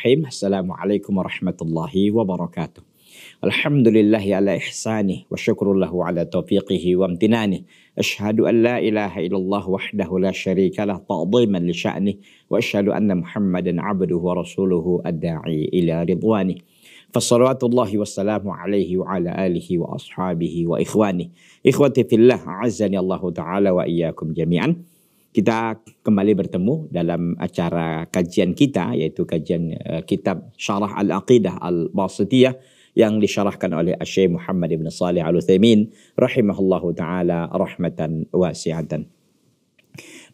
الرحيم السلام عليكم ورحمة الله وبركاته الحمد لله على إحسانه وشكر له على توفيقه وامتنانه أشهد أن لا إله إلا الله وحده لا شريك له تعظيما لشأنه وأشهد أن محمدا عبده ورسوله الداعي إلى رضوانه فصلوات الله والسلام عليه وعلى آله وأصحابه وإخوانه إخوتي في الله أعزني الله تعالى وإياكم جميعاً kita kembali bertemu dalam acara kajian kita yaitu kajian uh, kitab Syarah Al-Aqidah Al-Basitiyah yang disyarahkan oleh Syekh Muhammad Ibn Salih Al-Utsaimin rahimahullahu taala rahmatan wasi'atan.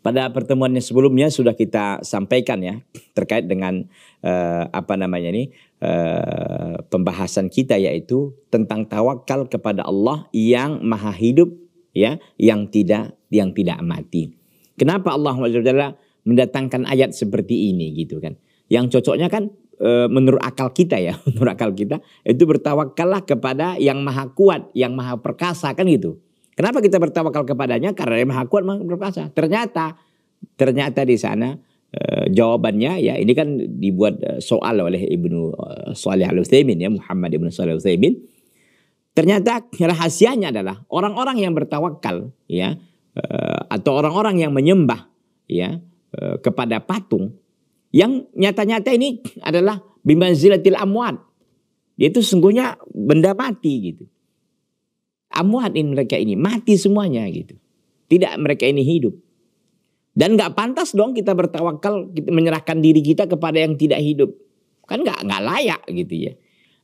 Pada pertemuan yang sebelumnya sudah kita sampaikan ya terkait dengan uh, apa namanya ini uh, pembahasan kita yaitu tentang tawakal kepada Allah yang maha hidup ya yang tidak yang tidak mati. Kenapa Allah Subhanahu mendatangkan ayat seperti ini gitu kan? Yang cocoknya kan e, menurut akal kita ya, menurut akal kita itu bertawakallah kepada yang maha kuat, yang maha perkasa kan gitu. Kenapa kita bertawakal kepadanya? Karena yang maha kuat, maha perkasa. Ternyata, ternyata di sana e, jawabannya ya ini kan dibuat e, soal oleh ibnu e, Salih Al ya Muhammad ibnu Salih Al Utsaimin. Ternyata rahasianya adalah orang-orang yang bertawakal ya Eh, atau orang-orang yang menyembah ya eh, kepada patung yang nyata-nyata ini adalah bimanzilatil amwat. yaitu sungguhnya benda mati gitu. Amwat ini mereka ini mati semuanya gitu. Tidak mereka ini hidup. Dan nggak pantas dong kita bertawakal kita menyerahkan diri kita kepada yang tidak hidup. Kan nggak nggak layak gitu ya.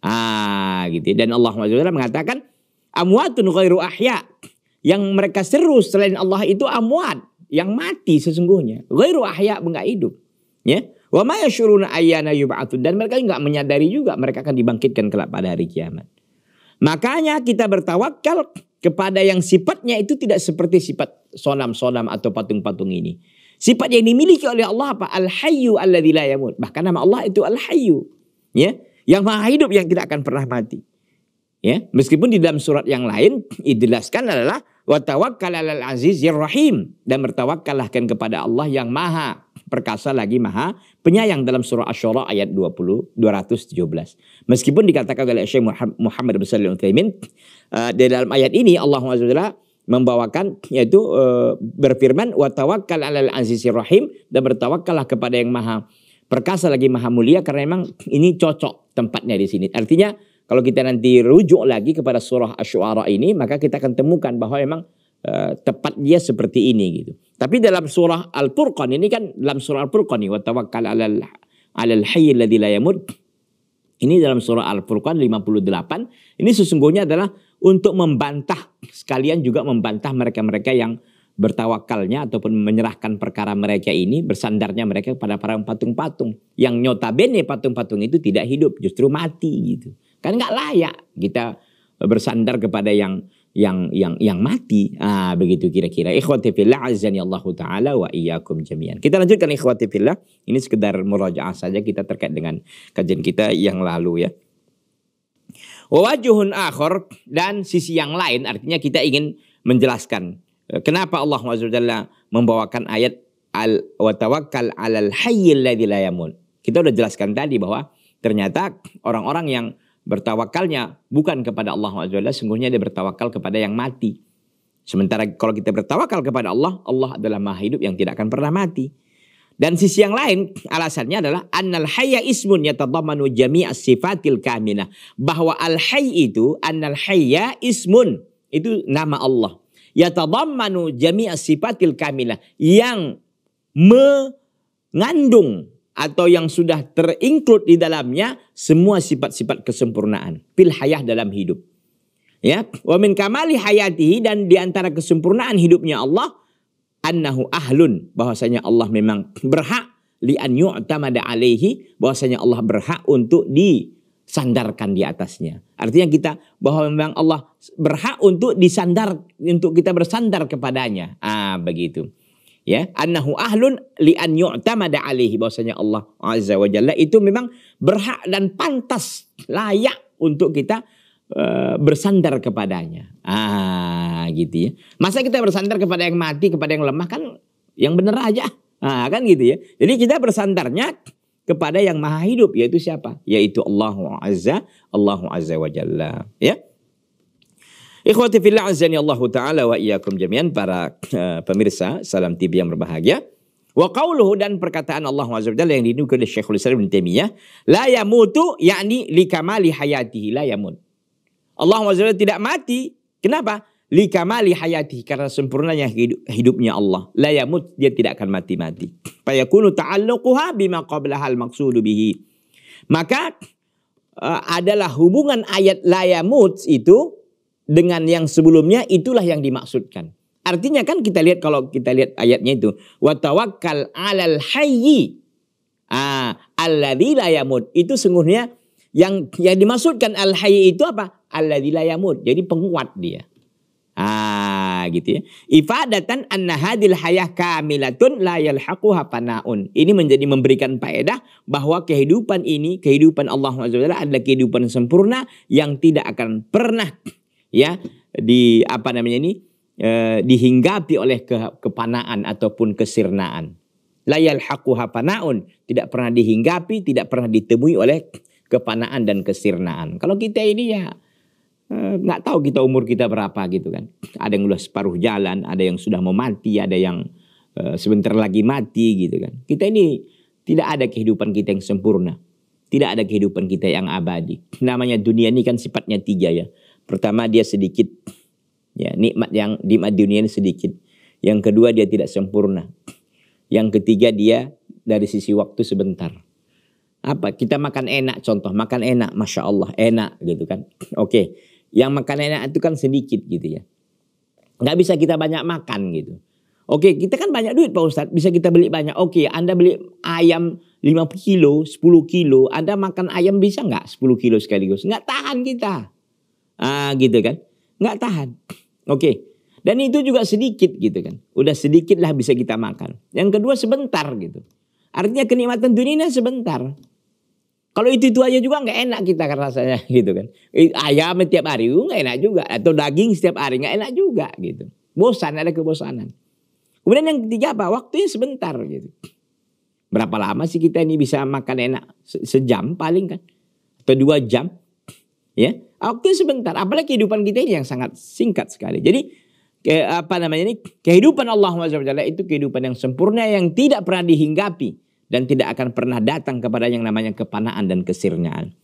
Ah gitu. Ya. Dan Allah SWT mengatakan amwatun ghairu ahya. Yang mereka seru selain Allah itu amwat, yang mati sesungguhnya. Ghairu ahya, enggak hidup. Ya. Wa ma yashuruna ayyana yub'atsun dan mereka enggak menyadari juga mereka akan dibangkitkan kelak pada hari kiamat. Makanya kita bertawakal kepada yang sifatnya itu tidak seperti sifat sonam-sonam atau patung-patung ini. Sifat yang dimiliki oleh Allah apa? Al-Hayyu alladzi la yamut. Bahkan nama Allah itu Al-Hayyu, ya, yang Maha Hidup yang tidak akan pernah mati. Ya, meskipun di dalam surat yang lain dijelaskan adalah watawakkal al azizir rahim dan bertawakkalahkan kepada Allah yang maha perkasa lagi maha penyayang dalam surah Asy-Syura ayat 20 217. Meskipun dikatakan oleh Syekh Muhammad bin Shalih Utsaimin eh, di dalam ayat ini Allah Subhanahu membawakan yaitu eh, berfirman watawakkal al azizir rahim dan kalah kepada yang maha perkasa lagi maha mulia karena memang ini cocok tempatnya di sini. Artinya kalau kita nanti rujuk lagi kepada surah Asy-Syu'ara ini, maka kita akan temukan bahwa memang uh, tepat dia seperti ini gitu. Tapi dalam surah Al-Furqan ini kan dalam surah Al-Furqan ini wa tawakkal 'alal 'alal hayy ladzi la yamut. Ini dalam surah Al-Furqan 58. Ini sesungguhnya adalah untuk membantah sekalian juga membantah mereka-mereka yang bertawakalnya ataupun menyerahkan perkara mereka ini bersandarnya mereka kepada para patung-patung yang nyotabene patung-patung itu tidak hidup justru mati gitu kan nggak layak kita bersandar kepada yang yang yang yang mati ah begitu kira-kira ikhwati fillah azan Allah taala wa iyyakum jami'an kita lanjutkan ikhwati fillah ini sekedar murajaah saja kita terkait dengan kajian kita yang lalu ya wajuhun akhor dan sisi yang lain artinya kita ingin menjelaskan Kenapa Allah SWT membawakan ayat al watawakal alal hayyil ladzi la Kita sudah jelaskan tadi bahwa ternyata orang-orang yang bertawakalnya bukan kepada Allah SWT, sungguhnya dia bertawakal kepada yang mati. Sementara kalau kita bertawakal kepada Allah, Allah adalah maha hidup yang tidak akan pernah mati. Dan sisi yang lain alasannya adalah annal hayya ismun yatadammanu as sifatil kamilah. Bahwa al hayy itu annal hayya ismun itu nama Allah yatadammanu jami'a sifatil kamilah yang mengandung atau yang sudah terinklud di dalamnya semua sifat-sifat kesempurnaan fil hayah dalam hidup. Ya, wa min kamali hayatihi dan di antara kesempurnaan hidupnya Allah annahu ahlun bahwasanya Allah memang berhak li an yu'tamada alaihi bahwasanya Allah berhak untuk di sandarkan di atasnya. Artinya kita bahwa memang Allah berhak untuk disandar untuk kita bersandar kepadanya. Ah begitu. Ya, annahu ahlun li an yu'tamada alaihi bahwasanya Allah azza wa jalla itu memang berhak dan pantas layak untuk kita uh, bersandar kepadanya. Ah gitu ya. Masa kita bersandar kepada yang mati, kepada yang lemah kan yang benar aja. Ah kan gitu ya. Jadi kita bersandarnya kepada yang maha hidup yaitu siapa? Yaitu Allah Azza, Allah Azza wa Jalla. Ya. Ikhwati fillah azani Allah taala wa iyyakum jami'an para eh, pemirsa salam TV yang berbahagia. Wa qauluhu dan perkataan Allah Azza wa Jalla yang dinukil oleh Syekhul Islam Ibnu Taimiyah, la yamutu yakni likamali hayatihi la yamut. Allah Azza wa Jalla tidak mati. Kenapa? likamali hayati karena sempurnanya hidup, hidupnya Allah la yamut dia tidak akan mati-mati fayakunu ta'alluquha bima qablaha al-maqsudu bihi maka uh, adalah hubungan ayat la yamut itu dengan yang sebelumnya itulah yang dimaksudkan artinya kan kita lihat kalau kita lihat ayatnya itu wa tawakkal 'alal hayyi ah alladzi la yamut itu sungguhnya yang yang dimaksudkan al hayy itu apa alladzi la yamut jadi penguat dia Ah, gitu ya. Ifadatan anna hadil hayah kamilatun la yalhaquha fanaun. Ini menjadi memberikan faedah bahwa kehidupan ini, kehidupan Allah Subhanahu adalah kehidupan sempurna yang tidak akan pernah ya di apa namanya ini eh, dihinggapi oleh ke, kepanaan ataupun kesirnaan. La yalhaquha fanaun, tidak pernah dihinggapi, tidak pernah ditemui oleh kepanaan dan kesirnaan. Kalau kita ini ya Eh, nggak tahu kita umur kita berapa gitu kan. Ada yang udah separuh jalan, ada yang sudah mau mati, ada yang uh, sebentar lagi mati gitu kan. Kita ini tidak ada kehidupan kita yang sempurna. Tidak ada kehidupan kita yang abadi. Namanya dunia ini kan sifatnya tiga ya. Pertama dia sedikit ya nikmat yang di dunia ini sedikit. Yang kedua dia tidak sempurna. Yang ketiga dia dari sisi waktu sebentar apa kita makan enak contoh makan enak masya Allah enak gitu kan oke okay yang makanannya itu kan sedikit gitu ya. Nggak bisa kita banyak makan gitu. Oke, kita kan banyak duit Pak Ustadz, bisa kita beli banyak. Oke, Anda beli ayam 5 kilo, 10 kilo, Anda makan ayam bisa nggak 10 kilo sekaligus? Nggak tahan kita. Ah, gitu kan. Nggak tahan. Oke, dan itu juga sedikit gitu kan. Udah sedikit lah bisa kita makan. Yang kedua sebentar gitu. Artinya kenikmatan dunia sebentar. Kalau itu itu aja juga nggak enak kita kan rasanya gitu kan. Ayam setiap hari uh, nggak enak juga atau daging setiap hari nggak enak juga gitu. Bosan ada kebosanan. Kemudian yang ketiga apa? Waktunya sebentar gitu. Berapa lama sih kita ini bisa makan enak? Sejam paling kan? Atau dua jam? Ya, waktu sebentar. Apalagi kehidupan kita ini yang sangat singkat sekali. Jadi ke, apa namanya ini? Kehidupan Allah SWT itu kehidupan yang sempurna yang tidak pernah dihinggapi dan tidak akan pernah datang kepada yang namanya kepanaan dan kesirnaan.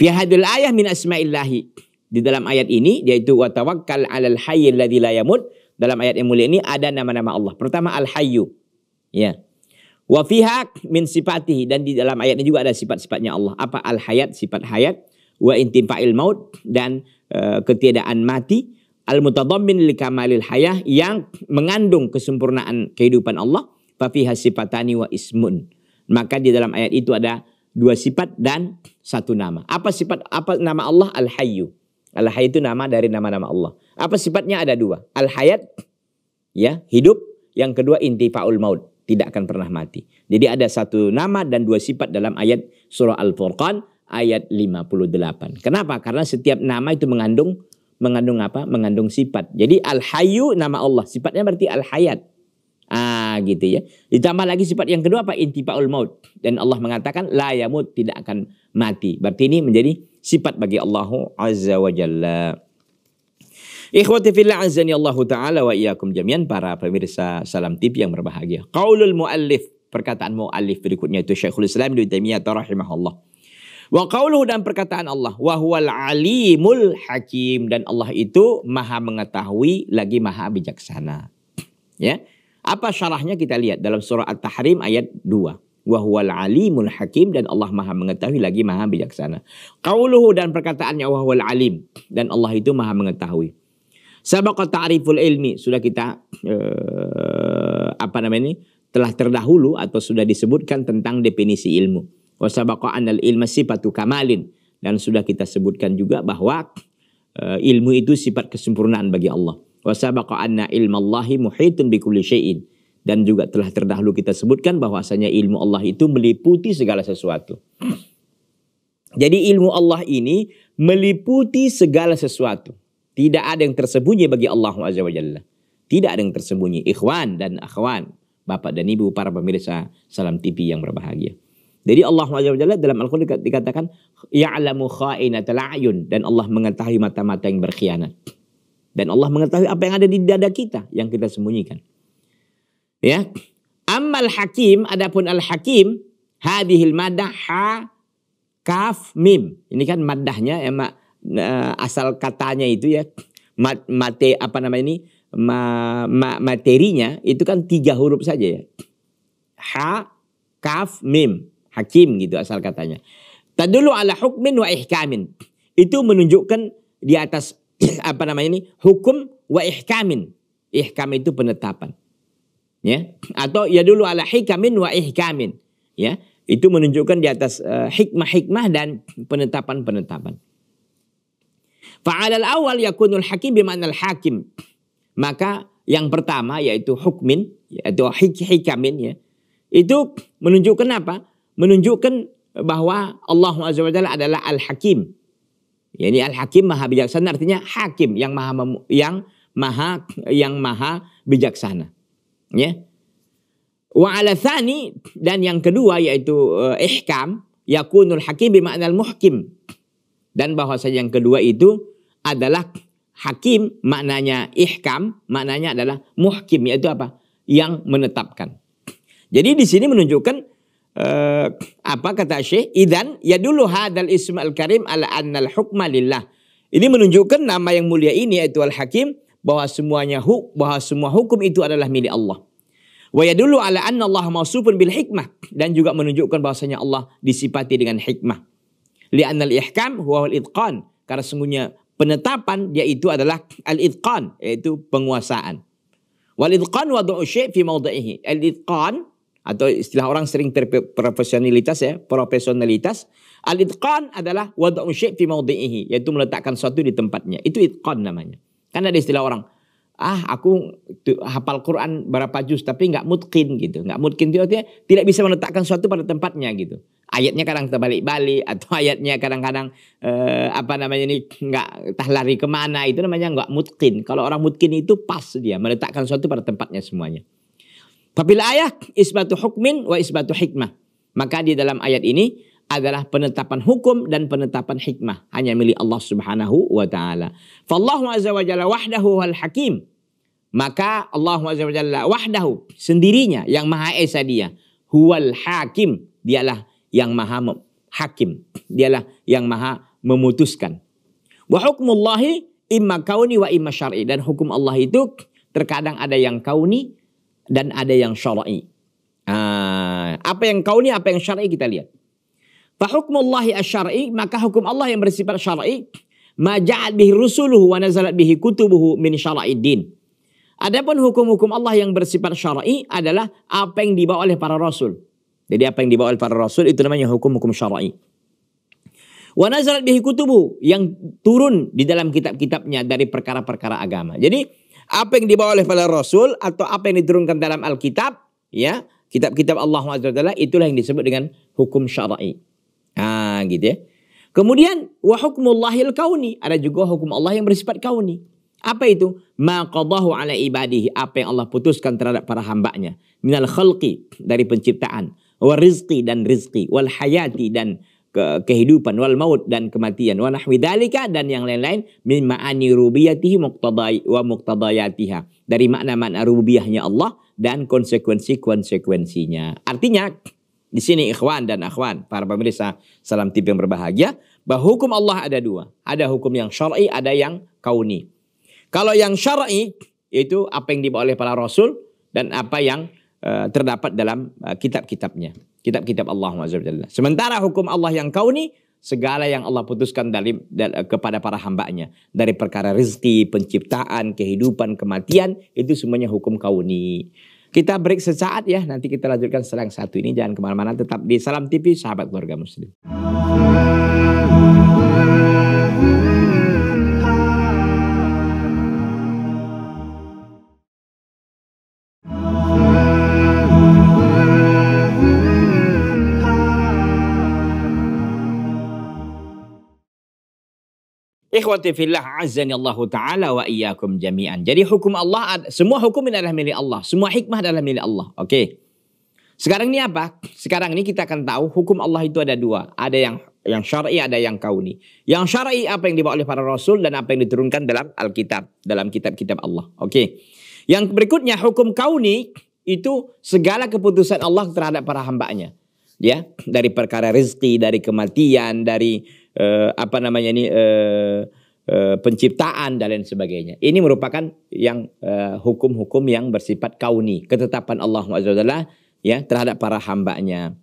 Fi hadul ayah min asma'illahi. Di dalam ayat ini yaitu wa tawakkal 'alal hayyil ladzi la yamut. Dalam ayat yang mulia ini ada nama-nama Allah. Pertama al-hayyu. Ya. Wa fiha min sifatihi dan di dalam ayat ini juga ada sifat-sifatnya Allah. Apa al-hayat sifat hayat wa intifail maut dan uh, ketiadaan mati al-mutadammin li kamalil hayah yang mengandung kesempurnaan kehidupan Allah. Fa fiha sifatani wa ismun maka di dalam ayat itu ada dua sifat dan satu nama. Apa sifat apa nama Allah Al-Hayyu? Al-Hayy itu nama dari nama-nama Allah. Apa sifatnya ada dua. Al-Hayat ya, hidup, yang kedua intifaul maut, tidak akan pernah mati. Jadi ada satu nama dan dua sifat dalam ayat surah Al-Furqan ayat 58. Kenapa? Karena setiap nama itu mengandung mengandung apa? Mengandung sifat. Jadi Al-Hayyu nama Allah, sifatnya berarti Al-Hayat gitu ya. Ditambah lagi sifat yang kedua apa? Intifaul maut. Dan Allah mengatakan la yamut tidak akan mati. Berarti ini menjadi sifat bagi Allah Azza wa Jalla. Ikhwati fillah azani Allah taala wa iyyakum jami'an para pemirsa Salam tip yang berbahagia. Qaulul muallif, perkataan muallif berikutnya itu Syekhul Islam Ibnu Taimiyah rahimahullah. Wa qauluhu dan perkataan Allah wa huwal alimul hakim dan Allah itu maha mengetahui lagi maha bijaksana. Ya. Apa syarahnya kita lihat dalam surah At-Tahrim ayat 2. Wahuwal alimul hakim dan Allah maha mengetahui lagi maha bijaksana. Qauluhu dan perkataannya wahuwal alim dan Allah itu maha mengetahui. Sabaqa ta'riful ilmi sudah kita eh, apa namanya ini telah terdahulu atau sudah disebutkan tentang definisi ilmu. Wa sabaqa anal ilma sifatu kamalin dan sudah kita sebutkan juga bahwa eh, ilmu itu sifat kesempurnaan bagi Allah. Wa anna ilmallahi muhitun bi kulli syai'in. Dan juga telah terdahulu kita sebutkan bahwasanya ilmu Allah itu meliputi segala sesuatu. Jadi ilmu Allah ini meliputi segala sesuatu. Tidak ada yang tersembunyi bagi Allah Azza wa Jalla. Tidak ada yang tersembunyi. Ikhwan dan akhwan. Bapak dan Ibu, para pemirsa Salam TV yang berbahagia. Jadi Allah Jalla dalam Al-Quran dikatakan Ya'lamu kha'inatul a'yun dan Allah mengetahui mata-mata yang berkhianat. Dan Allah mengetahui apa yang ada di dada kita yang kita sembunyikan. Ya. Ammal hakim, adapun al-hakim, hadhil madah ha kaf mim. Ini kan madahnya emak eh, ya, eh, asal katanya itu ya mat, mate apa nama ini ma, ma, materinya itu kan tiga huruf saja ya. Ha, kaf, mim. Hakim gitu asal katanya. Tadulu ala hukmin wa ihkamin. Itu menunjukkan di atas apa namanya ini hukum wa ihkamin. Ihkam itu penetapan. Ya, atau ya dulu ala hikamin wa ihkamin. Ya, itu menunjukkan di atas eh, hikmah-hikmah dan penetapan-penetapan. Fa'alal awal yakunul hakim bima'nal hakim. Maka yang pertama yaitu hukmin yaitu hik hikamin ya. Itu menunjukkan apa? Menunjukkan bahwa Allah Azza wa adalah al-hakim Ya, ini al-hakim maha bijaksana artinya hakim yang maha yang maha yang maha bijaksana. Ya. Wa ala thani dan yang kedua yaitu uh, ihkam yakunul hakim bi al-muhkim. Dan bahwasanya yang kedua itu adalah hakim maknanya ihkam, maknanya adalah muhkim yaitu apa? Yang menetapkan. Jadi di sini menunjukkan Eh, apa kata Syekh? Idan ya dulu hadal ismal karim ala annal hukma lillah. Ini menunjukkan nama yang mulia ini yaitu al-hakim bahwa semuanya huk bahwa semua hukum itu adalah milik Allah. Wa ya dulu ala anna Allah mausufun bil hikmah dan juga menunjukkan bahwasanya Allah disifati dengan hikmah. Li al-ihkam huwa al-itqan karena sungguhnya penetapan yaitu adalah al-itqan yaitu penguasaan. Wal itqan wad'u syai' fi mawdhihi. Al-itqan atau istilah orang sering profesionalitas ya, profesionalitas. Al-itqan adalah wada'u syai' fi mawdi'ihi, yaitu meletakkan sesuatu di tempatnya. Itu itqan namanya. Kan ada istilah orang, ah aku hafal Quran berapa juz tapi nggak mutkin gitu. Nggak mutkin itu artinya tidak bisa meletakkan sesuatu pada tempatnya gitu. Ayatnya kadang terbalik-balik atau ayatnya kadang-kadang eh, apa namanya ini nggak tah lari kemana itu namanya nggak mutkin. Kalau orang mutkin itu pas dia meletakkan sesuatu pada tempatnya semuanya. Fabil ayah isbatu hukmin wa isbatu hikmah. Maka di dalam ayat ini adalah penetapan hukum dan penetapan hikmah hanya milik Allah Subhanahu wa taala. Fallahu azza wa jalla wahdahu wal hakim. Maka Allah azza wa jalla wahdahu sendirinya yang maha esa dia. Huwal hakim, dialah yang maha hakim, dialah yang maha memutuskan. Wa hukmullahi imma kauni wa imma syar'i dan hukum Allah itu terkadang ada yang kauni dan ada yang syar'i. Ah, apa yang kau ni apa yang syar'i kita lihat. Fa hukmullahi asy-syar'i maka hukum Allah yang bersifat syar'i ma bihi rusuluhu wa nazalat bihi kutubuhu min syar'i din. Adapun hukum-hukum Allah yang bersifat syar'i adalah apa yang dibawa oleh para rasul. Jadi apa yang dibawa oleh para rasul itu namanya hukum-hukum syar'i. Wa nazalat bihi kutubuhu yang turun di dalam kitab-kitabnya dari perkara-perkara agama. Jadi apa yang dibawa oleh para rasul atau apa yang diturunkan dalam Alkitab, ya, kitab-kitab Allah SWT itulah yang disebut dengan hukum syar'i. Ah, gitu ya. Kemudian wa hukmullahil kauni, ada juga hukum Allah yang bersifat kauni. Apa itu? Ma qadahu ala ibadihi, apa yang Allah putuskan terhadap para hambanya. Minal khalqi, dari penciptaan. Wa rizqi dan rizqi. Wal hayati dan ke kehidupan wal maut dan kematian wa nahwi dalika dan yang lain-lain min ma'ani rubiyatihi muqtadai wa muqtadayatiha dari makna-makna rubiyahnya Allah dan konsekuensi-konsekuensinya artinya di sini ikhwan dan akhwan para pemirsa salam tip yang berbahagia bahwa hukum Allah ada dua ada hukum yang syar'i ada yang kauni kalau yang syar'i yaitu apa yang dibawa oleh para rasul dan apa yang uh, terdapat dalam uh, kitab-kitabnya kitab-kitab Allah Azza Sementara hukum Allah yang kau ini segala yang Allah putuskan dari, dari kepada para hambanya dari perkara rezeki, penciptaan, kehidupan, kematian itu semuanya hukum kauni. Kita break sesaat ya, nanti kita lanjutkan setelah satu ini. Jangan kemana-mana, tetap di Salam TV, sahabat keluarga muslim. Ikhwati fillah azani Allah taala wa iyyakum jami'an. Jadi hukum Allah semua hukum ini adalah milik Allah, semua hikmah adalah milik Allah. Oke. Okay. Sekarang ini apa? Sekarang ini kita akan tahu hukum Allah itu ada dua. Ada yang yang syar'i, ada yang kauni. Yang syar'i apa yang dibawa oleh para rasul dan apa yang diturunkan dalam Alkitab, dalam kitab-kitab Allah. Oke. Okay. Yang berikutnya hukum kauni itu segala keputusan Allah terhadap para hambanya. Ya, dari perkara rezeki, dari kematian, dari uh, apa namanya ini uh, uh, penciptaan dan lain sebagainya. Ini merupakan yang hukum-hukum uh, yang bersifat kauni, ketetapan Allah Subhanahu ya terhadap para hambanya.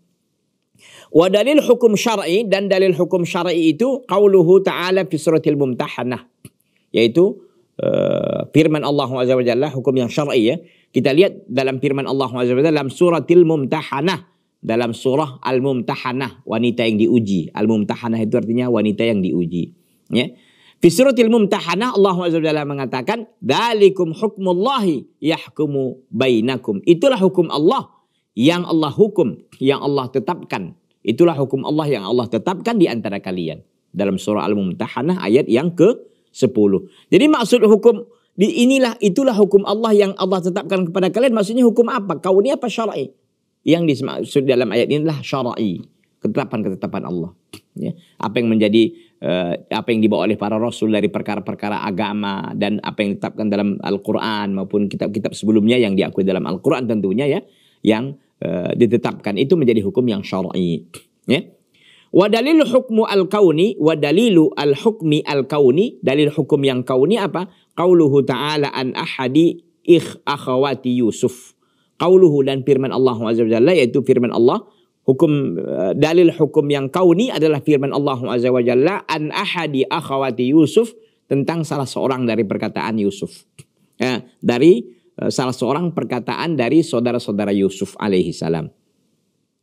Wa dalil hukum syar'i dan dalil hukum syar'i itu qauluhu ta'ala fi suratil mumtahanah yaitu uh, firman Allah Azza wa Jalla hukum yang syar'i ya. Kita lihat dalam firman Allah Azza wa Jalla dalam suratil mumtahanah dalam surah Al-Mumtahanah, wanita yang diuji. Al-Mumtahanah itu artinya wanita yang diuji. Ya. Fi al Mumtahanah Allah Azza mengatakan, "Dzalikum hukmullahi yahkumu bainakum." Itulah hukum Allah yang Allah hukum, yang Allah tetapkan. Itulah hukum Allah yang Allah tetapkan di antara kalian. Dalam surah Al-Mumtahanah ayat yang ke-10. Jadi maksud hukum di inilah itulah hukum Allah yang Allah tetapkan kepada kalian maksudnya hukum apa? kau ini apa syar'i? yang dimaksud dalam ayat ini adalah syara'i ketetapan-ketetapan Allah. Ya. Apa yang menjadi uh, apa yang dibawa oleh para rasul dari perkara-perkara agama dan apa yang ditetapkan dalam Al-Qur'an maupun kitab-kitab sebelumnya yang diakui dalam Al-Qur'an tentunya ya, yang uh, ditetapkan itu menjadi hukum yang syar'i. Ya. dalil hukmu al kauni, dalilu al hukmi al kauni, dalil hukum yang kauni apa? Qauluhu ta'ala an ahadi ikh akhawati Yusuf qauluhu dan firman Allah Azza wa Jalla yaitu firman Allah hukum eh, dalil hukum yang kauni adalah firman Allah Azza wa Jalla an ahadi akhawati Yusuf tentang salah seorang dari perkataan Yusuf. Ya, dari eh, salah seorang perkataan dari saudara-saudara Yusuf alaihi salam.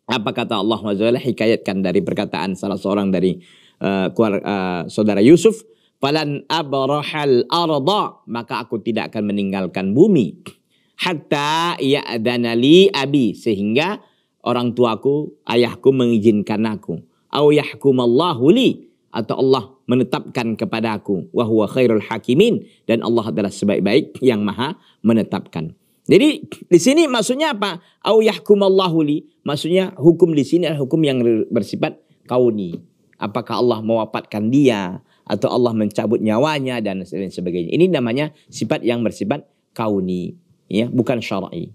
Apa kata Allah Azza wa Jalla hikayatkan dari perkataan salah seorang dari uh, uh, saudara Yusuf, "Falan abrahal arda", maka aku tidak akan meninggalkan bumi hatta ya'danali abi sehingga orang tuaku ayahku mengizinkan aku au yahkumallahu li atau Allah menetapkan kepada aku wa khairul hakimin dan Allah adalah sebaik-baik yang maha menetapkan. Jadi di sini maksudnya apa? Au yahkumallahu li. Maksudnya hukum di sini adalah hukum yang bersifat kauni. Apakah Allah mewafatkan dia atau Allah mencabut nyawanya dan lain sebagainya. Ini namanya sifat yang bersifat kauni ya bukan syar'i.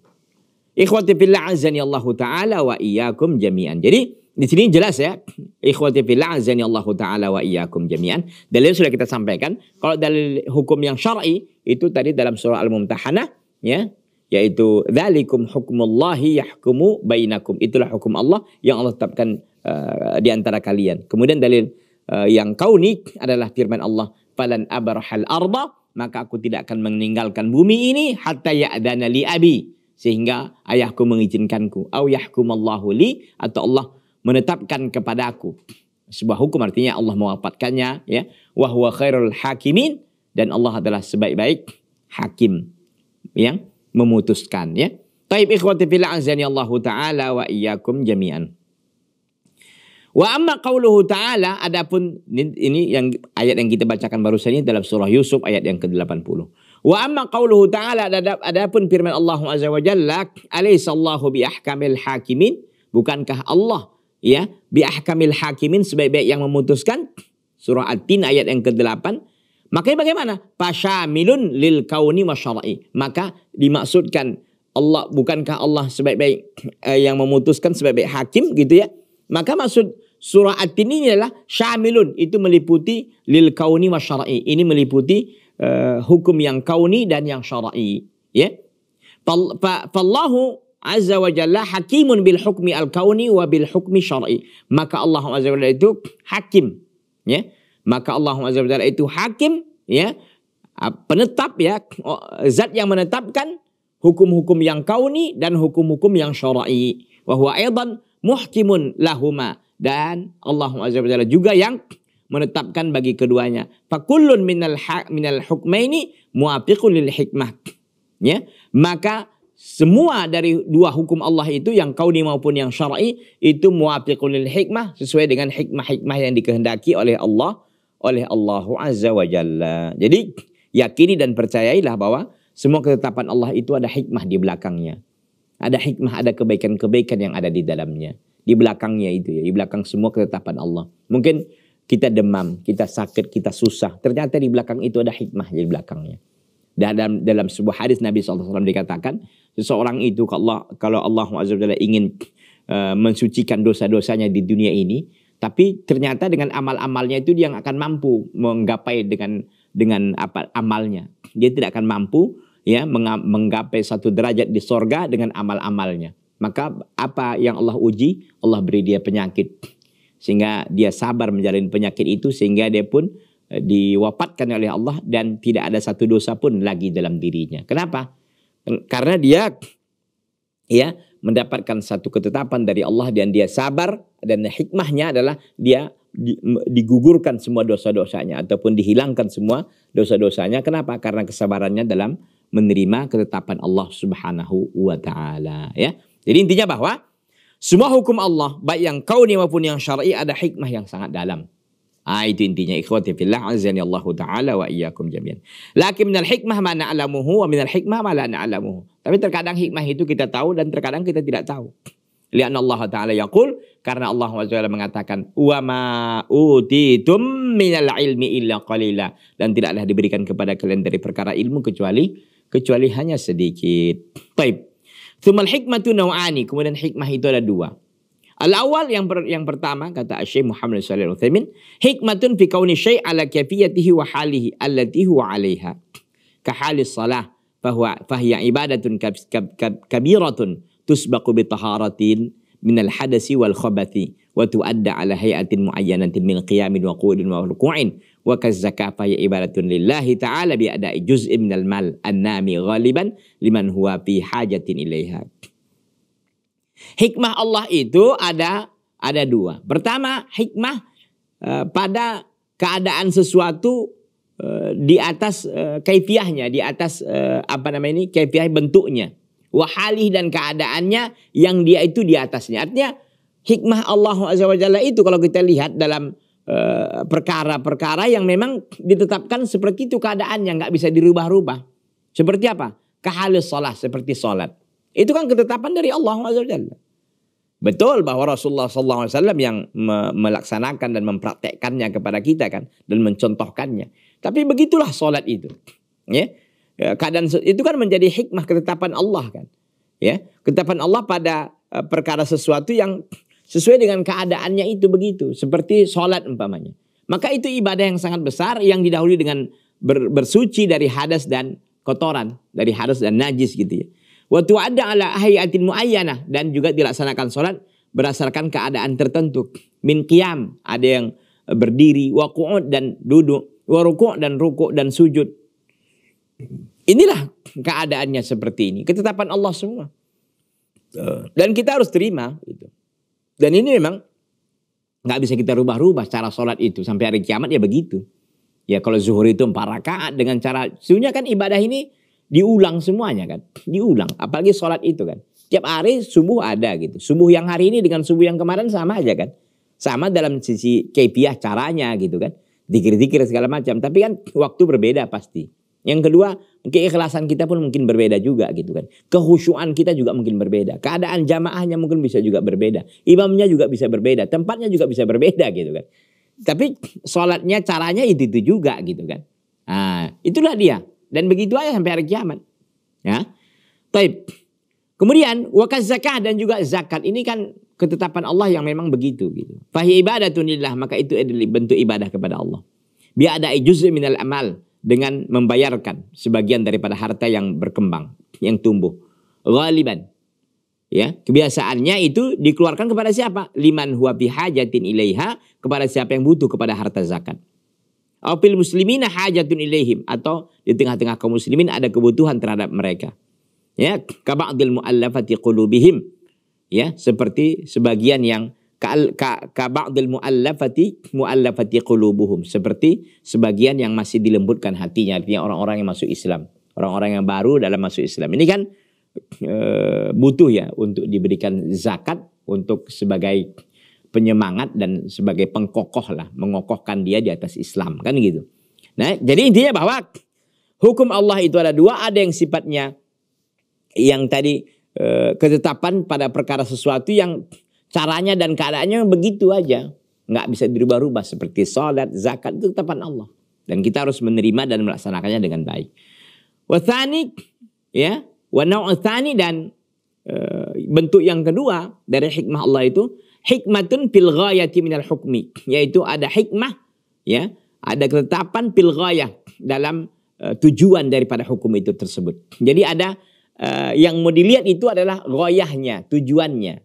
Ikhwati fillah azani ya Allah taala wa iyyakum jami'an. Jadi di sini jelas ya, ikhwati fillah azani ya Allah taala wa iyyakum jami'an. Dalil sudah kita sampaikan. Kalau dalil hukum yang syar'i itu tadi dalam surah Al-Mumtahanah ya, yaitu dzalikum hukmullahi yahkumu bainakum. Itulah hukum Allah yang Allah tetapkan uh, di antara kalian. Kemudian dalil uh, yang nik adalah firman Allah, "Falan abrahal arda maka aku tidak akan meninggalkan bumi ini hatta ya'dana li abi sehingga ayahku mengizinkanku au yahkumallahu li atau Allah menetapkan kepada aku sebuah hukum artinya Allah mewafatkannya ya wa huwa khairul hakimin dan Allah adalah sebaik-baik hakim yang memutuskan ya. Taib ikhwati fillah azani ya Allahu taala wa iyyakum jami'an. Wa amma qauluhu ta'ala adapun ini yang ayat yang kita bacakan barusan ini dalam surah Yusuf ayat yang ke-80. Wa amma qauluhu ta'ala adapun firman Allah azza wa jalla Allahu bi ahkamil hakimin bukankah Allah ya bi ahkamil hakimin sebaik-baik yang memutuskan surah At-Tin ayat yang ke-8 Makanya bagaimana? Fasyamilun lil kauni wasyara'i. Maka dimaksudkan Allah bukankah Allah sebaik-baik eh, yang memutuskan sebaik-baik hakim gitu ya? Maka maksud surah At-Tin ini adalah syamilun. Itu meliputi lil kauni wa syar'i. Ini meliputi uh, hukum yang kauni dan yang syar'i. Ya. Fallahu azza wa jalla hakimun bil hukmi al kauni wa bil hukmi syar'i. Maka Allah azza wa jalla itu hakim. Ya. Maka Allah azza wa jalla itu hakim. Ya. Penetap ya. Zat yang menetapkan hukum-hukum yang kauni dan hukum-hukum yang syar'i. Wahwa aidan muhkimun lahuma dan Allah Azza wajalla juga yang menetapkan bagi keduanya. fakulun minal hak minal hukmaini muafiqun lil hikmah. Ya, maka semua dari dua hukum Allah itu yang kauni maupun yang syar'i itu muafiqun lil hikmah sesuai dengan hikmah-hikmah yang dikehendaki oleh Allah oleh Allah Azza wa Jadi yakini dan percayailah bahwa semua ketetapan Allah itu ada hikmah di belakangnya. Ada hikmah, ada kebaikan-kebaikan yang ada di dalamnya. Di belakangnya itu ya, di belakang semua ketetapan Allah. Mungkin kita demam, kita sakit, kita susah. Ternyata di belakang itu ada hikmah di belakangnya. Dalam dalam sebuah hadis Nabi SAW dikatakan, seseorang itu kalau Allah, kalau Allah SWT ingin uh, mensucikan dosa-dosanya di dunia ini, tapi ternyata dengan amal-amalnya itu dia yang akan mampu menggapai dengan dengan apa amalnya. Dia tidak akan mampu ya menggapai satu derajat di sorga dengan amal-amalnya. Maka apa yang Allah uji, Allah beri dia penyakit. Sehingga dia sabar menjalani penyakit itu sehingga dia pun e, diwafatkan oleh Allah dan tidak ada satu dosa pun lagi dalam dirinya. Kenapa? Karena dia ya mendapatkan satu ketetapan dari Allah dan dia sabar dan hikmahnya adalah dia digugurkan semua dosa-dosanya ataupun dihilangkan semua dosa-dosanya. Kenapa? Karena kesabarannya dalam menerima ketetapan Allah Subhanahu wa taala ya. Jadi intinya bahwa semua hukum Allah baik yang kauni maupun yang syar'i ada hikmah yang sangat dalam. Ah itu intinya ikhwati fillah azani Allah taala wa iyyakum jami'an. laki minal hikmah mana alamuhu wa minal hikmah ma la na'lamuhu. Tapi terkadang hikmah itu kita tahu dan terkadang kita tidak tahu. Lian Allah taala yaqul karena Allah taala mengatakan wa ma utitum minal ilmi illa qalila dan tidaklah diberikan kepada kalian dari perkara ilmu kecuali kecuali hanya sedikit. Baik. Tsumal hikmatu naw'ani. Kemudian hikmah itu ada dua. Al awal yang per, yang pertama kata Syekh Muhammad Shalih Al Utsaimin, hikmatun fi kauni syai' ala kafiyatihi wa halihi allati huwa 'alaiha. Ka hali salah bahwa fahiya ibadatun kab, kab, kab, kabiratun tusbaqu bi taharatin min al hadasi wal khabathi wa tuadda ala hayatin muayyanatin min qiyamin wa qu'udin wa ruku'in wa kazzaka fa ya ibaratun lillahi ta'ala biadai ada'i juz'in minal mal annami ghaliban liman huwa fi hajatin ilaiha. Hikmah Allah itu ada ada dua. Pertama, hikmah eh, pada keadaan sesuatu eh, di atas eh, kaifiahnya, di atas eh, apa namanya ini kaifiah bentuknya. Wahalih dan keadaannya yang dia itu di atasnya. Artinya hikmah Allah Azza itu kalau kita lihat dalam Eh, perkara-perkara yang memang ditetapkan seperti itu keadaannya nggak bisa dirubah-rubah. Seperti apa? Kehalus sholat seperti sholat. Itu kan ketetapan dari Allah Azza Betul bahwa Rasulullah SAW yang melaksanakan dan mempraktekkannya kepada kita kan dan mencontohkannya. Tapi begitulah sholat itu. Ya, ya keadaan itu kan menjadi hikmah ketetapan Allah kan. Ya, ketetapan Allah pada eh, perkara sesuatu yang Sesuai dengan keadaannya itu begitu. Seperti sholat umpamanya. Maka itu ibadah yang sangat besar yang didahului dengan ber, bersuci dari hadas dan kotoran. Dari hadas dan najis gitu ya. Waktu ada ala hayatin muayyana. Dan juga dilaksanakan sholat berdasarkan keadaan tertentu. Min qiyam. Ada yang berdiri. Wa dan duduk. Wa dan ruku' dan sujud. Inilah keadaannya seperti ini. Ketetapan Allah semua. Dan kita harus terima. Gitu. Dan ini memang nggak bisa kita rubah-rubah cara sholat itu sampai hari kiamat ya begitu. Ya kalau zuhur itu empat rakaat dengan cara sebenarnya kan ibadah ini diulang semuanya kan, diulang. Apalagi sholat itu kan. Tiap hari subuh ada gitu. Subuh yang hari ini dengan subuh yang kemarin sama aja kan. Sama dalam sisi kepiah caranya gitu kan. Dikir-dikir segala macam. Tapi kan waktu berbeda pasti. Yang kedua, keikhlasan kita pun mungkin berbeda juga gitu kan. Kehusuan kita juga mungkin berbeda. Keadaan jamaahnya mungkin bisa juga berbeda. Imamnya juga bisa berbeda. Tempatnya juga bisa berbeda gitu kan. Tapi sholatnya caranya itu, itu juga gitu kan. Nah, itulah dia. Dan begitu aja sampai hari kiamat. Ya. Taib. Kemudian wakas zakah dan juga zakat ini kan ketetapan Allah yang memang begitu gitu. Fahi ibadatun inilah maka itu adalah bentuk ibadah kepada Allah. Biar ada juz'i minal amal dengan membayarkan sebagian daripada harta yang berkembang, yang tumbuh. Ghaliban. Ya, kebiasaannya itu dikeluarkan kepada siapa? Liman huwa bihajatin ilaiha, kepada siapa yang butuh kepada harta zakat. Apil muslimina hajatun ilaihim atau di tengah-tengah kaum muslimin ada kebutuhan terhadap mereka. Ya, kaba'dil muallafati qulubihim. Ya, seperti sebagian yang ka ba'dil mu'allafati mu'allafati qulubuhum seperti sebagian yang masih dilembutkan hatinya artinya orang-orang yang masuk Islam orang-orang yang baru dalam masuk Islam ini kan e, butuh ya untuk diberikan zakat untuk sebagai penyemangat dan sebagai pengkokoh lah mengokohkan dia di atas Islam kan gitu nah jadi intinya bahwa hukum Allah itu ada dua ada yang sifatnya yang tadi e, ketetapan pada perkara sesuatu yang Caranya dan keadaannya begitu aja. Nggak bisa dirubah-rubah seperti sholat, zakat itu tetapan Allah. Dan kita harus menerima dan melaksanakannya dengan baik. Wathani, ya, wasani dan e, bentuk yang kedua dari hikmah Allah itu hikmatun fil ghayati minal hukmi yaitu ada hikmah ya ada ketetapan fil ghayah dalam uh, tujuan daripada hukum itu tersebut jadi ada uh, yang mau dilihat itu adalah ghayahnya tujuannya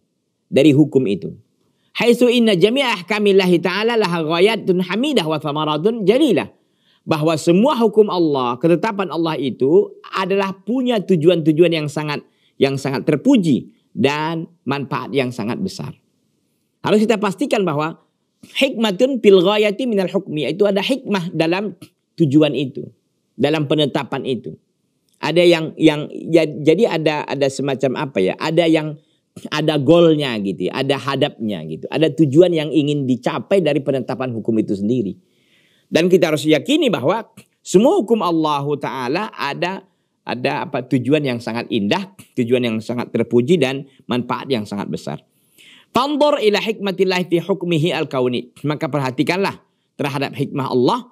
dari hukum itu. Haitsu inna jami'a ahkamillahi ta'ala laha ghayatun hamidah wa thamaratun jalilah. Bahwa semua hukum Allah, ketetapan Allah itu adalah punya tujuan-tujuan yang sangat yang sangat terpuji dan manfaat yang sangat besar. Harus kita pastikan bahwa hikmatun fil ghayati minal hukmi itu ada hikmah dalam tujuan itu, dalam penetapan itu. Ada yang yang ya, jadi ada ada semacam apa ya? Ada yang ada golnya gitu, ya, ada hadapnya gitu, ada tujuan yang ingin dicapai dari penetapan hukum itu sendiri. Dan kita harus yakini bahwa semua hukum Allah Taala ada ada apa tujuan yang sangat indah, tujuan yang sangat terpuji dan manfaat yang sangat besar. Pandor ila hikmatillah fi hukmihi al kauni. Maka perhatikanlah terhadap hikmah Allah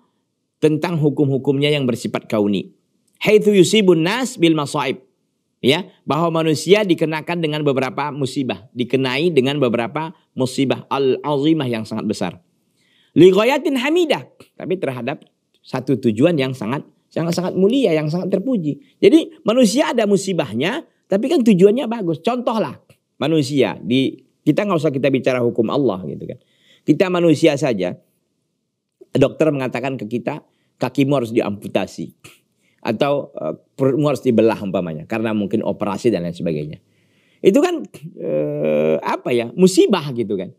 tentang hukum-hukumnya yang bersifat kauni. Haitsu yusibun nas bil masaib ya bahwa manusia dikenakan dengan beberapa musibah dikenai dengan beberapa musibah al azimah yang sangat besar liqayatin hamidah tapi terhadap satu tujuan yang sangat sangat sangat mulia yang sangat terpuji jadi manusia ada musibahnya tapi kan tujuannya bagus contohlah manusia di kita nggak usah kita bicara hukum Allah gitu kan kita manusia saja dokter mengatakan ke kita kakimu harus diamputasi atau eh, perut harus dibelah umpamanya karena mungkin operasi dan lain sebagainya. Itu kan eh, apa ya musibah gitu kan.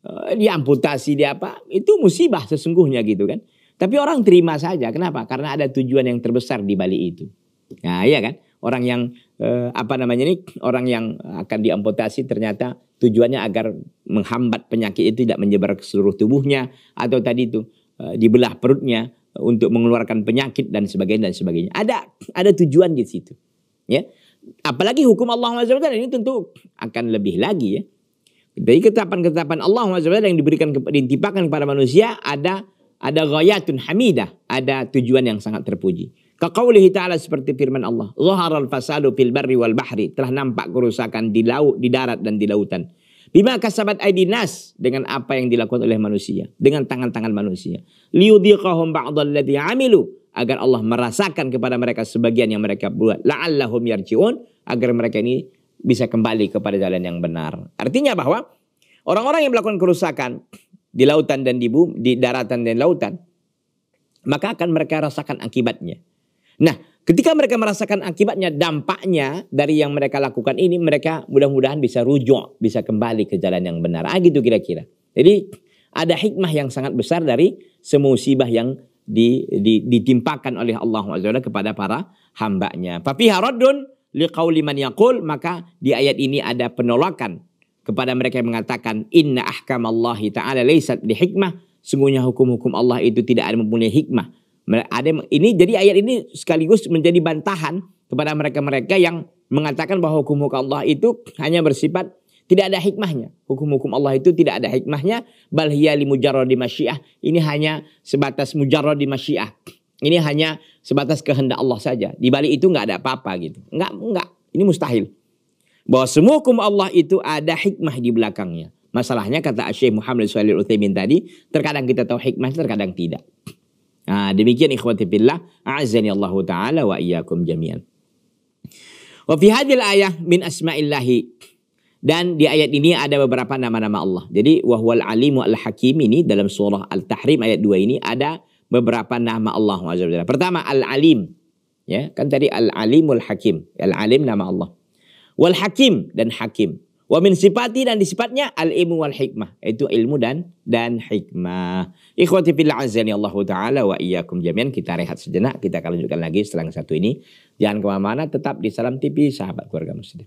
eh, dia amputasi dia apa itu musibah sesungguhnya gitu kan. Tapi orang terima saja. Kenapa? Karena ada tujuan yang terbesar di balik itu. Nah, iya kan? Orang yang eh, apa namanya ini orang yang akan diamputasi ternyata tujuannya agar menghambat penyakit itu tidak menyebar ke seluruh tubuhnya atau tadi itu eh, dibelah perutnya untuk mengeluarkan penyakit dan sebagainya dan sebagainya. Ada ada tujuan di situ. Ya. Apalagi hukum Allah SWT ini tentu akan lebih lagi ya. Dari ketetapan-ketetapan Allah SWT yang diberikan kepada ditimpakan kepada manusia ada ada ghayatun hamidah, ada tujuan yang sangat terpuji. Kaqaulihi ta'ala seperti firman Allah. Zaharal fasadu fil barri wal bahri. Telah nampak kerusakan di laut, di darat dan di lautan. Bima kasabat aidinas dengan apa yang dilakukan oleh manusia, dengan tangan-tangan manusia. Liudhiqahum ba'dalladzi amilu agar Allah merasakan kepada mereka sebagian yang mereka buat. La'allahum yarji'un agar mereka ini bisa kembali kepada jalan yang benar. Artinya bahwa orang-orang yang melakukan kerusakan di lautan dan di bumi, di daratan dan lautan, maka akan mereka rasakan akibatnya. Nah, Ketika mereka merasakan akibatnya, dampaknya dari yang mereka lakukan ini, mereka mudah-mudahan bisa rujuk, bisa kembali ke jalan yang benar. Ah gitu kira-kira. Jadi ada hikmah yang sangat besar dari semua musibah yang di, di, ditimpakan oleh Allah SWT kepada para hambanya. Tapi haradun liqauli man yaqul maka di ayat ini ada penolakan kepada mereka yang mengatakan inna ahkamallahi ta'ala laysat di hikmah sungguhnya hukum-hukum Allah itu tidak ada mempunyai hikmah ada ini jadi ayat ini sekaligus menjadi bantahan kepada mereka-mereka yang mengatakan bahwa hukum-hukum Allah itu hanya bersifat tidak ada hikmahnya. Hukum-hukum Allah itu tidak ada hikmahnya. Bal hiya li mujarradi masyiah. Ini hanya sebatas mujarradi masyiah. Ini hanya sebatas kehendak Allah saja. Di balik itu nggak ada apa-apa gitu. Enggak, enggak. Ini mustahil. Bahwa semua hukum Allah itu ada hikmah di belakangnya. Masalahnya kata Syekh Muhammad Suhailul Utsaimin tadi, terkadang kita tahu hikmah, terkadang tidak. Nah, demikian ikhwati billah, a'azani Allah taala wa iyyakum jami'an. Wa fi hadil ayah min asma'illahi dan di ayat ini ada beberapa nama-nama Allah. Jadi wahwal alimu al-hakim ini dalam surah Al-Tahrim ayat 2 ini ada beberapa nama Allah Pertama al-alim. Ya, kan tadi al-alimul hakim. Al-alim nama Allah. Wal hakim dan hakim. Wa min sifati dan disifatnya al ilmu wal hikmah. Itu ilmu dan dan hikmah. Ikhwati fil azani Allah taala wa iyyakum jami'an. Kita rehat sejenak, kita akan lanjutkan lagi setelah yang satu ini. Jangan kemana-mana, tetap di Salam TV sahabat keluarga muslim.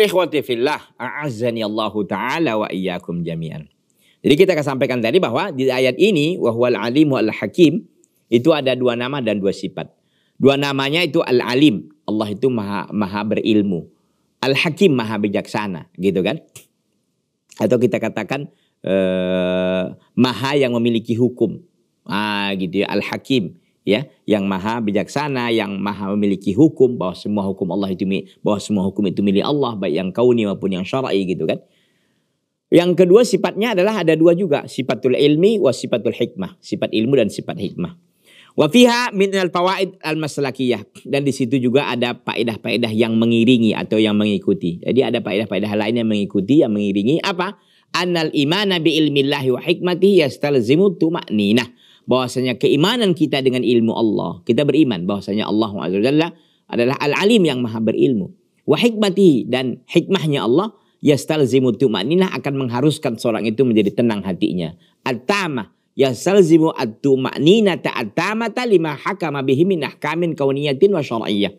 Ikhwati fillah, a'azzani Allahu taala wa iyyakum jami'an. Jadi kita akan sampaikan tadi bahwa di ayat ini wahwal Alim al hakim itu ada dua nama dan dua sifat. Dua namanya itu al alim, Allah itu maha maha berilmu. Al hakim maha bijaksana, gitu kan? Atau kita katakan uh, maha yang memiliki hukum. Ah, gitu ya, al hakim ya yang maha bijaksana yang maha memiliki hukum bahwa semua hukum Allah itu bahwa semua hukum itu milik Allah baik yang kauni maupun yang syar'i gitu kan yang kedua sifatnya adalah ada dua juga sifatul ilmi wa sifatul hikmah sifat ilmu dan sifat hikmah wa fiha min al fawaid al maslakiyah dan di situ juga ada faedah-faedah yang mengiringi atau yang mengikuti jadi ada faedah-faedah lain yang mengikuti yang mengiringi apa al imana bi ilmillahi wa hikmati yastalzimu tuma'ninah bahwasanya keimanan kita dengan ilmu Allah, kita beriman bahwasanya Allah Azza adalah al-alim yang maha berilmu. Wa dan hikmahnya Allah yastalzimu tu'maninah akan mengharuskan seorang itu menjadi tenang hatinya. At-tamah yastalzimu at-tu'maninah ta'atamata lima hakama bihi min ahkamin kauniyatin wa syar'iyyah.